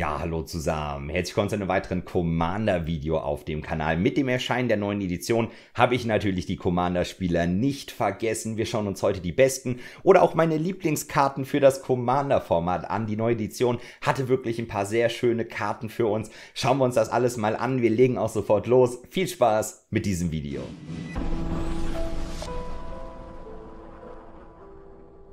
Ja, hallo zusammen. Herzlich willkommen zu einem weiteren Commander-Video auf dem Kanal. Mit dem Erscheinen der neuen Edition habe ich natürlich die Commander-Spieler nicht vergessen. Wir schauen uns heute die besten oder auch meine Lieblingskarten für das Commander-Format an. Die neue Edition hatte wirklich ein paar sehr schöne Karten für uns. Schauen wir uns das alles mal an. Wir legen auch sofort los. Viel Spaß mit diesem Video.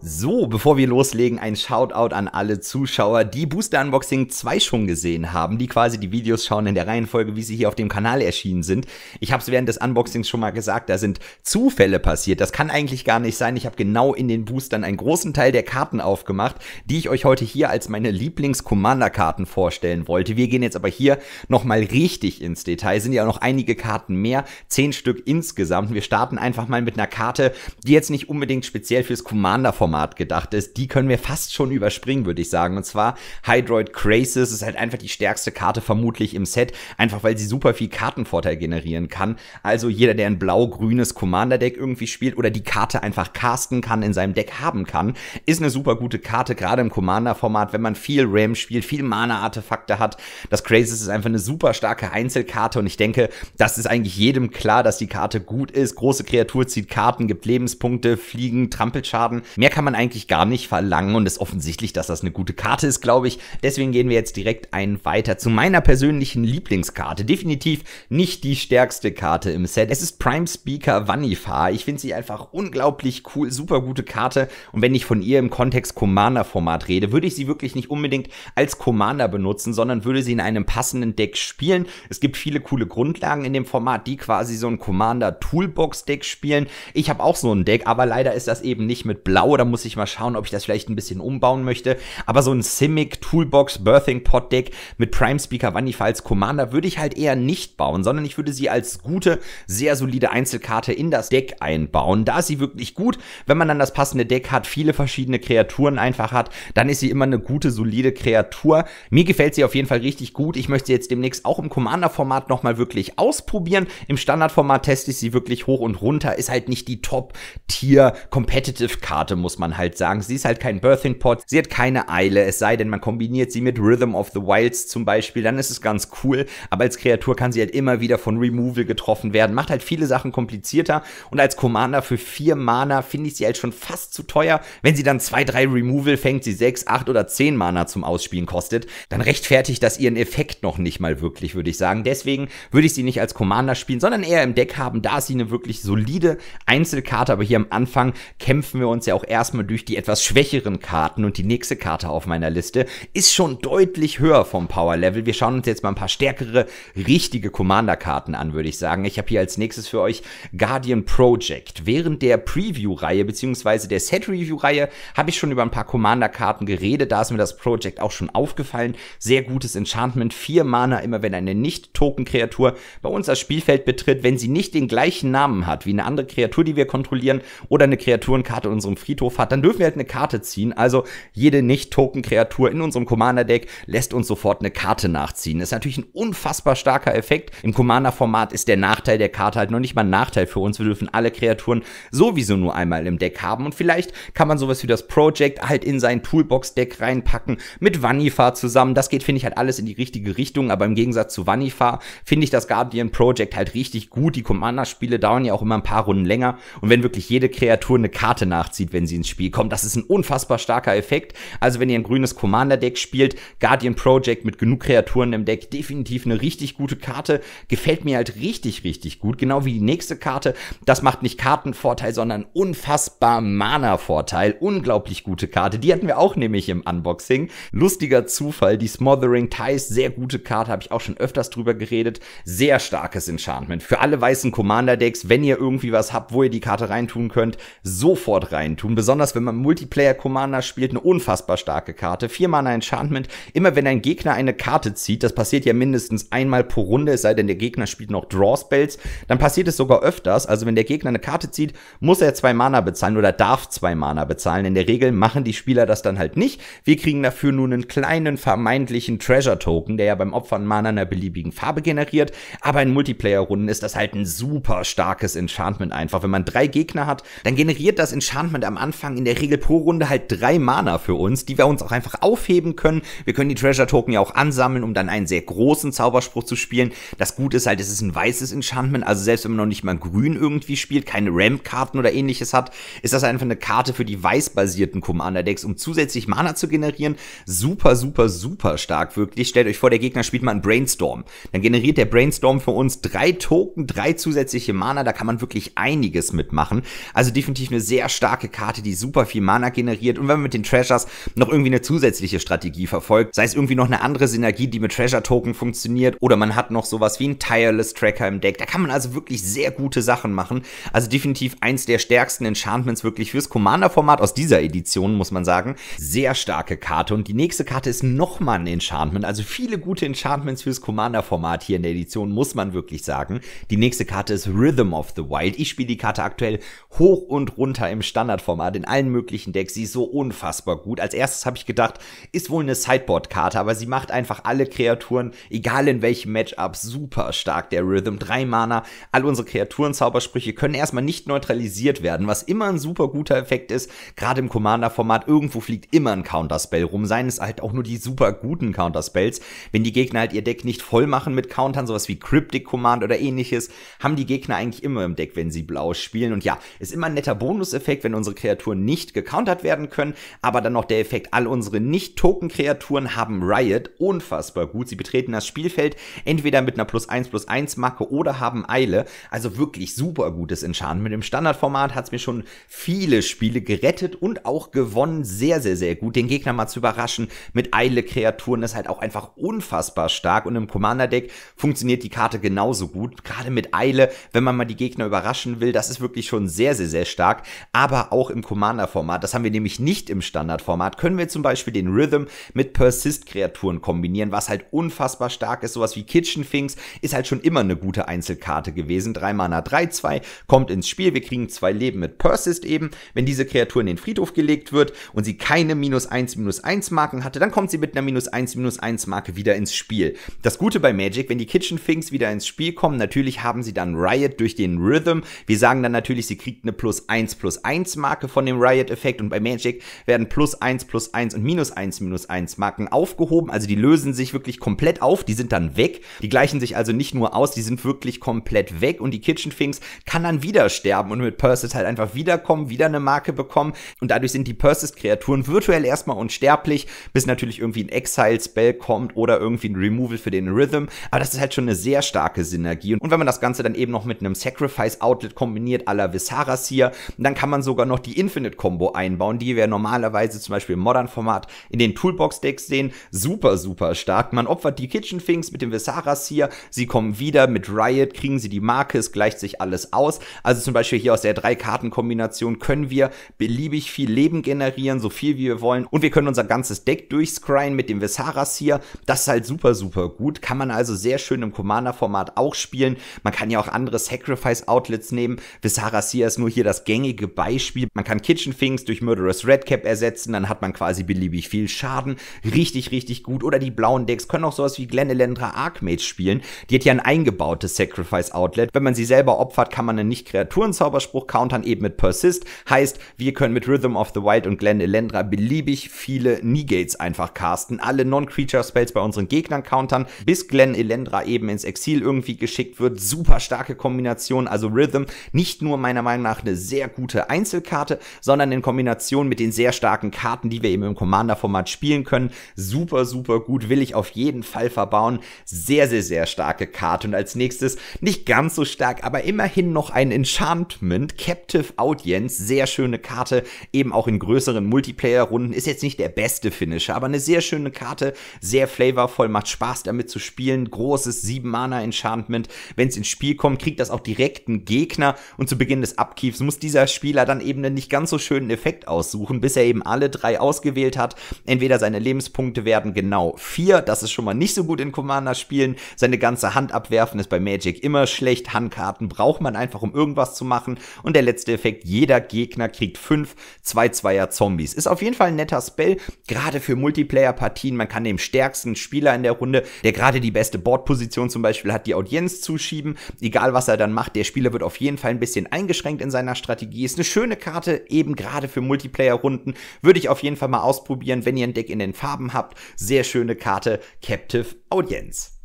So, bevor wir loslegen, ein Shoutout an alle Zuschauer, die Booster Unboxing 2 schon gesehen haben, die quasi die Videos schauen in der Reihenfolge, wie sie hier auf dem Kanal erschienen sind. Ich habe es während des Unboxings schon mal gesagt, da sind Zufälle passiert. Das kann eigentlich gar nicht sein. Ich habe genau in den Boostern einen großen Teil der Karten aufgemacht, die ich euch heute hier als meine Lieblings-Commander-Karten vorstellen wollte. Wir gehen jetzt aber hier nochmal richtig ins Detail. Sind ja auch noch einige Karten mehr, zehn Stück insgesamt. Wir starten einfach mal mit einer Karte, die jetzt nicht unbedingt speziell fürs Commander-Format Format gedacht ist, die können wir fast schon überspringen, würde ich sagen. Und zwar Hydroid Crisis ist halt einfach die stärkste Karte vermutlich im Set, einfach weil sie super viel Kartenvorteil generieren kann. Also jeder, der ein blau-grünes Commander-Deck irgendwie spielt oder die Karte einfach casten kann, in seinem Deck haben kann, ist eine super gute Karte, gerade im Commander-Format, wenn man viel Ram spielt, viel Mana-Artefakte hat. Das Crisis ist einfach eine super starke Einzelkarte und ich denke, das ist eigentlich jedem klar, dass die Karte gut ist. Große Kreatur zieht Karten, gibt Lebenspunkte, Fliegen, Trampelschaden. Mehr kann man eigentlich gar nicht verlangen und ist offensichtlich, dass das eine gute Karte ist, glaube ich. Deswegen gehen wir jetzt direkt einen weiter zu meiner persönlichen Lieblingskarte. Definitiv nicht die stärkste Karte im Set. Es ist Prime Speaker Vanifar. Ich finde sie einfach unglaublich cool, super gute Karte und wenn ich von ihr im Kontext Commander-Format rede, würde ich sie wirklich nicht unbedingt als Commander benutzen, sondern würde sie in einem passenden Deck spielen. Es gibt viele coole Grundlagen in dem Format, die quasi so ein Commander-Toolbox-Deck spielen. Ich habe auch so ein Deck, aber leider ist das eben nicht mit Blau oder muss ich mal schauen, ob ich das vielleicht ein bisschen umbauen möchte. Aber so ein Simic Toolbox Birthing Pod Deck mit Prime Speaker Vanifa Commander würde ich halt eher nicht bauen, sondern ich würde sie als gute, sehr solide Einzelkarte in das Deck einbauen. Da ist sie wirklich gut. Wenn man dann das passende Deck hat, viele verschiedene Kreaturen einfach hat, dann ist sie immer eine gute, solide Kreatur. Mir gefällt sie auf jeden Fall richtig gut. Ich möchte sie jetzt demnächst auch im Commander-Format nochmal wirklich ausprobieren. Im Standard-Format teste ich sie wirklich hoch und runter. Ist halt nicht die Top-Tier-Competitive-Karte, muss man halt sagen. Sie ist halt kein Birthing Pod, sie hat keine Eile, es sei denn, man kombiniert sie mit Rhythm of the Wilds zum Beispiel, dann ist es ganz cool, aber als Kreatur kann sie halt immer wieder von Removal getroffen werden, macht halt viele Sachen komplizierter und als Commander für vier Mana finde ich sie halt schon fast zu teuer. Wenn sie dann zwei, drei Removal fängt, sie sechs, acht oder zehn Mana zum Ausspielen kostet, dann rechtfertigt das ihren Effekt noch nicht mal wirklich, würde ich sagen. Deswegen würde ich sie nicht als Commander spielen, sondern eher im Deck haben. Da ist sie eine wirklich solide Einzelkarte, aber hier am Anfang kämpfen wir uns ja auch erst erstmal durch die etwas schwächeren Karten und die nächste Karte auf meiner Liste ist schon deutlich höher vom Power Level. Wir schauen uns jetzt mal ein paar stärkere, richtige Commander-Karten an, würde ich sagen. Ich habe hier als nächstes für euch Guardian Project. Während der Preview-Reihe bzw. der Set-Review-Reihe habe ich schon über ein paar Commander-Karten geredet. Da ist mir das Project auch schon aufgefallen. Sehr gutes Enchantment, vier Mana, immer wenn eine Nicht-Token-Kreatur bei uns das Spielfeld betritt, wenn sie nicht den gleichen Namen hat wie eine andere Kreatur, die wir kontrollieren oder eine Kreaturenkarte in unserem Friedhof Angriff hat, dann dürfen wir halt eine Karte ziehen. Also jede Nicht-Token-Kreatur in unserem Commander-Deck lässt uns sofort eine Karte nachziehen. Das ist natürlich ein unfassbar starker Effekt. Im Commander-Format ist der Nachteil der Karte halt noch nicht mal ein Nachteil für uns. Wir dürfen alle Kreaturen sowieso nur einmal im Deck haben. Und vielleicht kann man sowas wie das Project halt in sein Toolbox-Deck reinpacken mit Vanifa zusammen. Das geht, finde ich, halt alles in die richtige Richtung. Aber im Gegensatz zu Vanifa finde ich das Guardian Project halt richtig gut. Die Commander-Spiele dauern ja auch immer ein paar Runden länger. Und wenn wirklich jede Kreatur eine Karte nachzieht, wenn sie ins ins Spiel kommen. Das ist ein unfassbar starker Effekt. Also wenn ihr ein grünes Commander-Deck spielt, Guardian Project mit genug Kreaturen im Deck, definitiv eine richtig gute Karte. Gefällt mir halt richtig, richtig gut. Genau wie die nächste Karte. Das macht nicht Kartenvorteil, sondern unfassbar Mana-Vorteil. Unglaublich gute Karte. Die hatten wir auch nämlich im Unboxing. Lustiger Zufall. Die Smothering Ties, sehr gute Karte, habe ich auch schon öfters drüber geredet. Sehr starkes Enchantment. Für alle weißen Commander-Decks, wenn ihr irgendwie was habt, wo ihr die Karte reintun könnt, sofort reintun. Besonders besonders wenn man Multiplayer Commander spielt, eine unfassbar starke Karte. Vier Mana Enchantment. Immer wenn ein Gegner eine Karte zieht, das passiert ja mindestens einmal pro Runde, es sei denn, der Gegner spielt noch Draw Spells, dann passiert es sogar öfters. Also wenn der Gegner eine Karte zieht, muss er zwei Mana bezahlen oder darf zwei Mana bezahlen. In der Regel machen die Spieler das dann halt nicht. Wir kriegen dafür nur einen kleinen vermeintlichen Treasure Token, der ja beim Opfern Mana einer beliebigen Farbe generiert. Aber in Multiplayer-Runden ist das halt ein super starkes Enchantment einfach. Wenn man drei Gegner hat, dann generiert das Enchantment am Anfang Anfang in der Regel pro Runde halt drei Mana für uns, die wir uns auch einfach aufheben können. Wir können die Treasure Token ja auch ansammeln, um dann einen sehr großen Zauberspruch zu spielen. Das Gute ist halt, es ist ein weißes Enchantment, also selbst wenn man noch nicht mal grün irgendwie spielt, keine Ramp-Karten oder ähnliches hat, ist das einfach eine Karte für die weißbasierten Commander-Decks, um zusätzlich Mana zu generieren. Super, super, super stark wirklich. Stellt euch vor, der Gegner spielt mal einen Brainstorm. Dann generiert der Brainstorm für uns drei Token, drei zusätzliche Mana, da kann man wirklich einiges mitmachen. Also definitiv eine sehr starke Karte, die die super viel Mana generiert und wenn man mit den Treasures noch irgendwie eine zusätzliche Strategie verfolgt, sei es irgendwie noch eine andere Synergie, die mit Treasure Token funktioniert oder man hat noch sowas wie einen Tireless Tracker im Deck. Da kann man also wirklich sehr gute Sachen machen. Also definitiv eins der stärksten Enchantments wirklich fürs Commander-Format aus dieser Edition, muss man sagen. Sehr starke Karte und die nächste Karte ist nochmal ein Enchantment. Also viele gute Enchantments fürs Commander-Format hier in der Edition, muss man wirklich sagen. Die nächste Karte ist Rhythm of the Wild. Ich spiele die Karte aktuell hoch und runter im Standardformat in allen möglichen Decks. Sie ist so unfassbar gut. Als erstes habe ich gedacht, ist wohl eine Sideboard-Karte, aber sie macht einfach alle Kreaturen, egal in welchem Matchup, super stark. Der Rhythm, drei Mana, all unsere Kreaturen-Zaubersprüche können erstmal nicht neutralisiert werden, was immer ein super guter Effekt ist. Gerade im Commander-Format, irgendwo fliegt immer ein Counterspell rum. Seien es halt auch nur die super guten Counterspells. Wenn die Gegner halt ihr Deck nicht voll machen mit Countern, sowas wie Cryptic Command oder ähnliches, haben die Gegner eigentlich immer im Deck, wenn sie blau spielen. Und ja, ist immer ein netter Bonuseffekt, wenn unsere Kreaturen Kreaturen nicht gecountert werden können, aber dann noch der Effekt, all unsere Nicht-Token-Kreaturen haben Riot unfassbar gut. Sie betreten das Spielfeld entweder mit einer plus 1 plus 1 Macke oder haben Eile. Also wirklich super gutes Enchantment. dem Standardformat hat es mir schon viele Spiele gerettet und auch gewonnen. Sehr, sehr, sehr gut. Den Gegner mal zu überraschen mit Eile-Kreaturen ist halt auch einfach unfassbar stark. Und im Commander-Deck funktioniert die Karte genauso gut. Gerade mit Eile, wenn man mal die Gegner überraschen will, das ist wirklich schon sehr, sehr, sehr stark. Aber auch im Commander Mana-Format, das haben wir nämlich nicht im Standard-Format. können wir zum Beispiel den Rhythm mit Persist-Kreaturen kombinieren, was halt unfassbar stark ist. Sowas wie Kitchen Things ist halt schon immer eine gute Einzelkarte gewesen. 3 Mana 3-2 kommt ins Spiel, wir kriegen zwei Leben mit Persist eben. Wenn diese Kreatur in den Friedhof gelegt wird und sie keine minus 1 minus 1 Marken hatte, dann kommt sie mit einer minus 1 minus 1 Marke wieder ins Spiel. Das Gute bei Magic, wenn die Kitchen Things wieder ins Spiel kommen, natürlich haben sie dann Riot durch den Rhythm. Wir sagen dann natürlich, sie kriegt eine plus 1 plus 1 Marke von dem Riot-Effekt und bei Magic werden plus eins plus eins und minus eins minus eins Marken aufgehoben. Also die lösen sich wirklich komplett auf, die sind dann weg. Die gleichen sich also nicht nur aus, die sind wirklich komplett weg und die Kitchen Finks kann dann wieder sterben und mit Persis halt einfach wiederkommen, wieder eine Marke bekommen und dadurch sind die Persis-Kreaturen virtuell erstmal unsterblich, bis natürlich irgendwie ein Exile-Spell kommt oder irgendwie ein Removal für den Rhythm. Aber das ist halt schon eine sehr starke Synergie. Und wenn man das Ganze dann eben noch mit einem Sacrifice-Outlet kombiniert, à la Visaras hier, dann kann man sogar noch die Infinite Verschwindet-Kombo einbauen, die wir normalerweise zum Beispiel im Modern-Format in den Toolbox-Decks sehen. Super, super stark. Man opfert die Kitchen Finks mit dem Visaras hier. Sie kommen wieder mit Riot, kriegen sie die Marke, es gleicht sich alles aus. Also zum Beispiel hier aus der Drei-Karten-Kombination können wir beliebig viel Leben generieren, so viel wie wir wollen. Und wir können unser ganzes Deck durchscryen mit dem Visaras hier. Das ist halt super, super gut. Kann man also sehr schön im Commander-Format auch spielen. Man kann ja auch andere Sacrifice-Outlets nehmen. Visaras hier ist nur hier das gängige Beispiel. Man kann Kitchen Things durch Murderous Redcap ersetzen, dann hat man quasi beliebig viel Schaden. Richtig, richtig gut. Oder die blauen Decks können auch sowas wie Glen Elendra Archmage spielen. Die hat ja ein eingebautes Sacrifice Outlet. Wenn man sie selber opfert, kann man einen Nicht-Kreaturen-Zauberspruch countern, eben mit Persist. Heißt, wir können mit Rhythm of the Wild und Glen Elendra beliebig viele Negates einfach casten. Alle Non-Creature-Spells bei unseren Gegnern countern, bis Glen Elendra eben ins Exil irgendwie geschickt wird. Super starke Kombination, also Rhythm. Nicht nur meiner Meinung nach eine sehr gute Einzelkarte, sondern in Kombination mit den sehr starken Karten, die wir eben im Commander-Format spielen können. Super, super gut, will ich auf jeden Fall verbauen. Sehr, sehr, sehr starke Karte. Und als nächstes, nicht ganz so stark, aber immerhin noch ein Enchantment, Captive Audience, sehr schöne Karte, eben auch in größeren Multiplayer-Runden, ist jetzt nicht der beste Finisher, aber eine sehr schöne Karte, sehr flavorvoll, macht Spaß damit zu spielen, großes 7-Mana-Enchantment, wenn es ins Spiel kommt, kriegt das auch direkt einen Gegner und zu Beginn des Upkeeps muss dieser Spieler dann eben nicht ganz ganz so schönen Effekt aussuchen, bis er eben alle drei ausgewählt hat. Entweder seine Lebenspunkte werden genau vier, das ist schon mal nicht so gut in Commander-Spielen. Seine ganze Hand abwerfen ist bei Magic immer schlecht. Handkarten braucht man einfach, um irgendwas zu machen. Und der letzte Effekt, jeder Gegner kriegt fünf 2-2er-Zombies. Ist auf jeden Fall ein netter Spell, gerade für Multiplayer-Partien. Man kann dem stärksten Spieler in der Runde, der gerade die beste Boardposition zum Beispiel hat, die Audienz zuschieben. Egal was er dann macht, der Spieler wird auf jeden Fall ein bisschen eingeschränkt in seiner Strategie. Ist eine schöne Karte, eben gerade für Multiplayer-Runden. Würde ich auf jeden Fall mal ausprobieren, wenn ihr ein Deck in den Farben habt. Sehr schöne Karte, Captive Audience.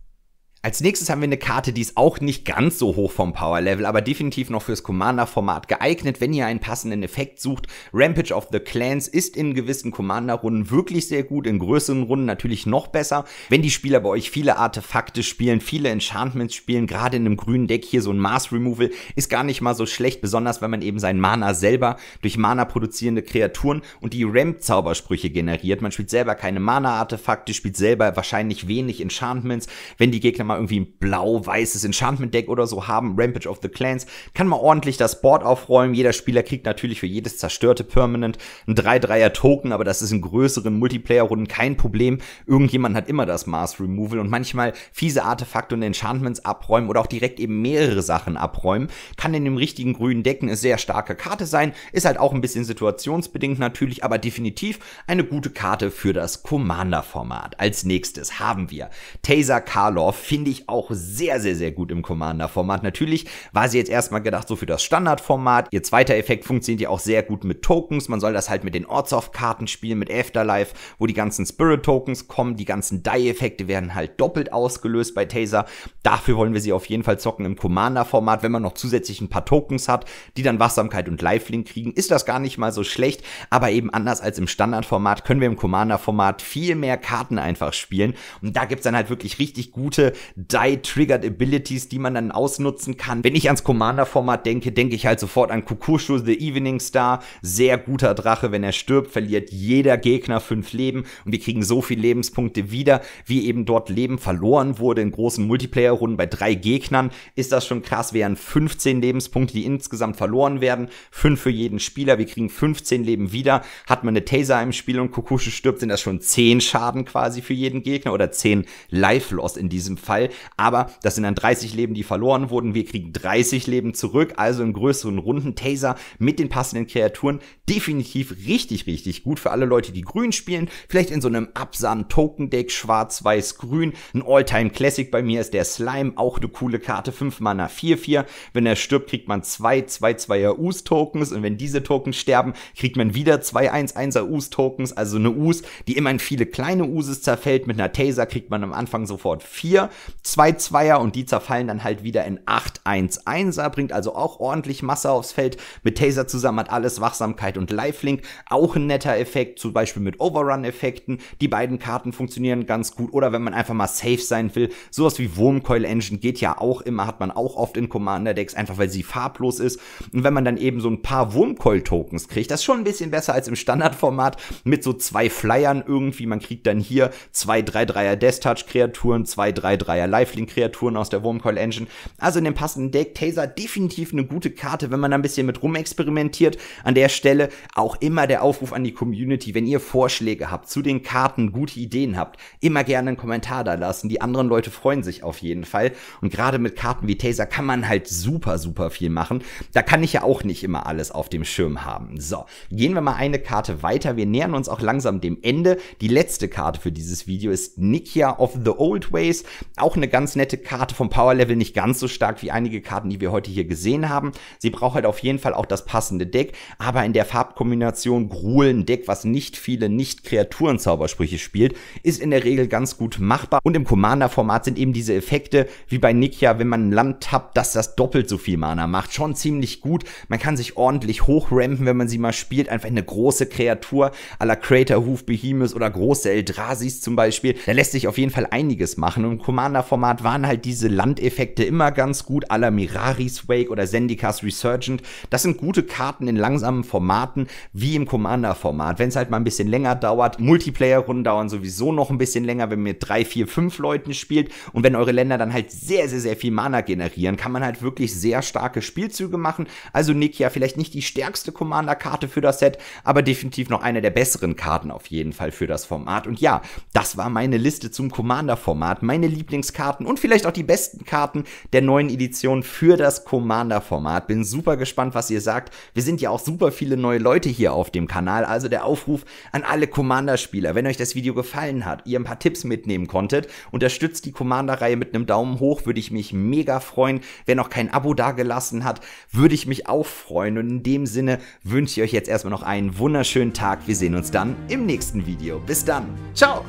Als nächstes haben wir eine Karte, die ist auch nicht ganz so hoch vom Power Level, aber definitiv noch fürs Commander-Format geeignet, wenn ihr einen passenden Effekt sucht. Rampage of the Clans ist in gewissen Commander-Runden wirklich sehr gut, in größeren Runden natürlich noch besser. Wenn die Spieler bei euch viele Artefakte spielen, viele Enchantments spielen, gerade in einem grünen Deck hier so ein Mars Removal ist gar nicht mal so schlecht, besonders wenn man eben seinen Mana selber durch Mana produzierende Kreaturen und die Ramp-Zaubersprüche generiert. Man spielt selber keine Mana-Artefakte, spielt selber wahrscheinlich wenig Enchantments. Wenn die Gegner mal mal irgendwie ein blau-weißes Enchantment-Deck oder so haben, Rampage of the Clans, kann man ordentlich das Board aufräumen. Jeder Spieler kriegt natürlich für jedes zerstörte Permanent ein 3-3er-Token, aber das ist in größeren Multiplayer-Runden kein Problem. Irgendjemand hat immer das Mars Removal und manchmal fiese Artefakte und Enchantments abräumen oder auch direkt eben mehrere Sachen abräumen. Kann in dem richtigen grünen Decken eine sehr starke Karte sein, ist halt auch ein bisschen situationsbedingt natürlich, aber definitiv eine gute Karte für das Commander-Format. Als nächstes haben wir Taser Karlov, finde finde ich auch sehr, sehr, sehr gut im Commander-Format. Natürlich war sie jetzt erstmal gedacht so für das Standard-Format. Ihr zweiter Effekt funktioniert ja auch sehr gut mit Tokens. Man soll das halt mit den Orts of karten spielen, mit Afterlife, wo die ganzen Spirit-Tokens kommen. Die ganzen Die-Effekte werden halt doppelt ausgelöst bei Taser. Dafür wollen wir sie auf jeden Fall zocken im Commander-Format. Wenn man noch zusätzlich ein paar Tokens hat, die dann Wachsamkeit und Lifelink kriegen, ist das gar nicht mal so schlecht. Aber eben anders als im Standard-Format können wir im Commander-Format viel mehr Karten einfach spielen. Und da gibt es dann halt wirklich richtig gute die-Triggered Abilities, die man dann ausnutzen kann. Wenn ich ans Commander-Format denke, denke ich halt sofort an Kukushu, The Evening Star. Sehr guter Drache. Wenn er stirbt, verliert jeder Gegner fünf Leben und wir kriegen so viele Lebenspunkte wieder, wie eben dort Leben verloren wurde in großen Multiplayer-Runden bei drei Gegnern. Ist das schon krass, wären 15 Lebenspunkte, die insgesamt verloren werden. Fünf für jeden Spieler. Wir kriegen 15 Leben wieder. Hat man eine Taser im Spiel und Kukushu stirbt, sind das schon 10 Schaden quasi für jeden Gegner oder 10 Life Loss in diesem Fall geil. Aber das sind dann 30 Leben, die verloren wurden. Wir kriegen 30 Leben zurück, also in größeren Runden. Taser mit den passenden Kreaturen definitiv richtig, richtig gut für alle Leute, die grün spielen. Vielleicht in so einem absamen Token-Deck, schwarz-weiß-grün. Ein All-Time-Classic bei mir ist der Slime, auch eine coole Karte. 5 Mana 4-4. Wenn er stirbt, kriegt man zwei 2-2er US-Tokens. Und wenn diese Tokens sterben, kriegt man wieder zwei 1-1er US-Tokens. Also eine US, die immer in viele kleine Uses zerfällt. Mit einer Taser kriegt man am Anfang sofort vier Zwei Zweier und die zerfallen dann halt wieder in 8-1-1er, bringt also auch ordentlich Masse aufs Feld. Mit Taser zusammen hat alles Wachsamkeit und Lifelink, auch ein netter Effekt, zum Beispiel mit Overrun-Effekten. Die beiden Karten funktionieren ganz gut oder wenn man einfach mal safe sein will, sowas wie Wurmcoil Engine geht ja auch immer, hat man auch oft in Commander Decks, einfach weil sie farblos ist. Und wenn man dann eben so ein paar Wurmcoil-Tokens kriegt, das ist schon ein bisschen besser als im Standardformat mit so zwei Flyern irgendwie. Man kriegt dann hier zwei 3-3er Death Touch-Kreaturen, zwei 3-3 er Dreier Lifelink-Kreaturen aus der Wormcoil Engine. Also in dem passenden Deck Taser definitiv eine gute Karte, wenn man da ein bisschen mit rumexperimentiert. An der Stelle auch immer der Aufruf an die Community, wenn ihr Vorschläge habt zu den Karten, gute Ideen habt, immer gerne einen Kommentar da lassen. Die anderen Leute freuen sich auf jeden Fall. Und gerade mit Karten wie Taser kann man halt super, super viel machen. Da kann ich ja auch nicht immer alles auf dem Schirm haben. So, gehen wir mal eine Karte weiter. Wir nähern uns auch langsam dem Ende. Die letzte Karte für dieses Video ist Nikia of the Old Ways auch eine ganz nette Karte vom Power Level, nicht ganz so stark wie einige Karten, die wir heute hier gesehen haben. Sie braucht halt auf jeden Fall auch das passende Deck, aber in der Farbkombination Gruhlen Deck, was nicht viele Nicht-Kreaturen-Zaubersprüche spielt, ist in der Regel ganz gut machbar. Und im Commander-Format sind eben diese Effekte, wie bei Nikia, wenn man ein Land tappt, dass das doppelt so viel Mana macht, schon ziemlich gut. Man kann sich ordentlich hochrampen, wenn man sie mal spielt. Einfach eine große Kreatur à la Hoof Behemoth oder große Eldrasis zum Beispiel. Da lässt sich auf jeden Fall einiges machen. Und im Commander Runner-Format waren halt diese Landeffekte immer ganz gut, aller Miraris Wake oder Zendikars Resurgent. Das sind gute Karten in langsamen Formaten, wie im Commander-Format. Wenn es halt mal ein bisschen länger dauert, Multiplayer-Runden dauern sowieso noch ein bisschen länger, wenn ihr drei, vier, fünf Leuten spielt. Und wenn eure Länder dann halt sehr, sehr, sehr viel Mana generieren, kann man halt wirklich sehr starke Spielzüge machen. Also Nikia vielleicht nicht die stärkste Commander-Karte für das Set, aber definitiv noch eine der besseren Karten auf jeden Fall für das Format. Und ja, das war meine Liste zum Commander-Format. Meine Lieblings Lieblingskarten und vielleicht auch die besten Karten der neuen Edition für das Commander-Format. Bin super gespannt, was ihr sagt. Wir sind ja auch super viele neue Leute hier auf dem Kanal, also der Aufruf an alle Commander-Spieler. Wenn euch das Video gefallen hat, ihr ein paar Tipps mitnehmen konntet, unterstützt die Commander-Reihe mit einem Daumen hoch, würde ich mich mega freuen. Wer noch kein Abo dagelassen hat, würde ich mich auch freuen. Und in dem Sinne wünsche ich euch jetzt erstmal noch einen wunderschönen Tag. Wir sehen uns dann im nächsten Video. Bis dann. Ciao!